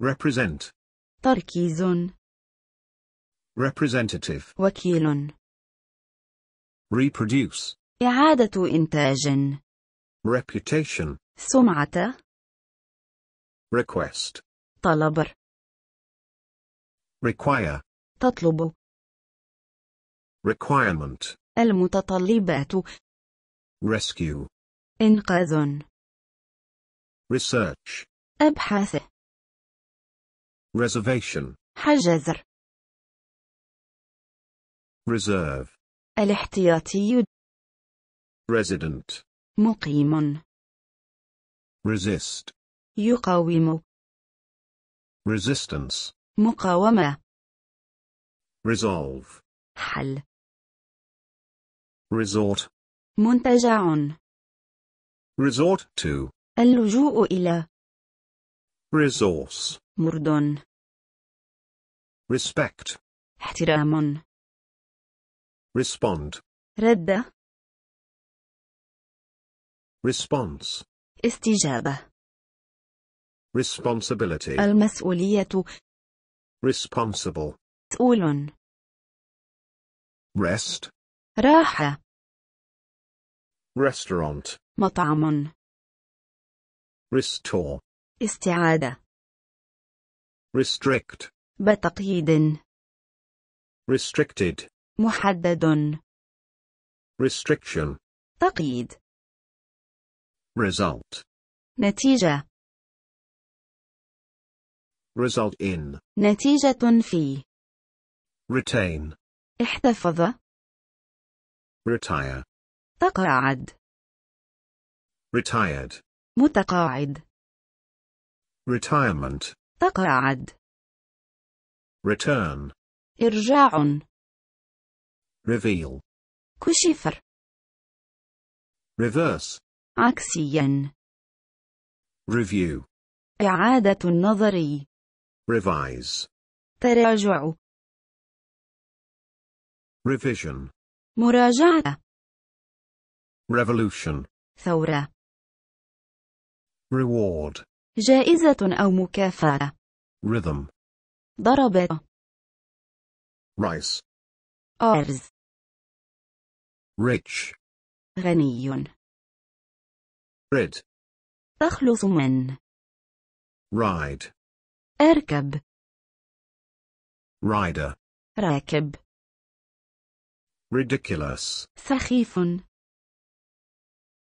represent تركيزون. representative وكيل reproduce إعادة إنتاج reputation سمعة request طلب require تطلب requirement المتطلبات rescue إنقاذ research أبحاث reservation حجز reserve الاحتياطي resident مقيم resist يقاوم resistance مقاومة resolve حل resort منتجع resort to اللجوء إلى resource murdon respect احترام respond رد response استجابة responsibility المسؤولية responsible مسؤول rest راحة restaurant مطعم restore استعادة restrict بتقييد restricted محدد restriction تقييد result نتيجة result in نتيجة في retain احتفظ retire تقاعد retired متقاعد retirement تقاعد return إرجاع reveal كشفر reverse عكسيا review إعادة النظر revise تراجع revision مراجعة revolution ثورة reward جائزة أو مكافأة. Rhythm. ضربة. Rice. أرز. Rich. غني. Rid. تخلص من. Ride. أركب. Rider. راكب. Ridiculous. سخيف.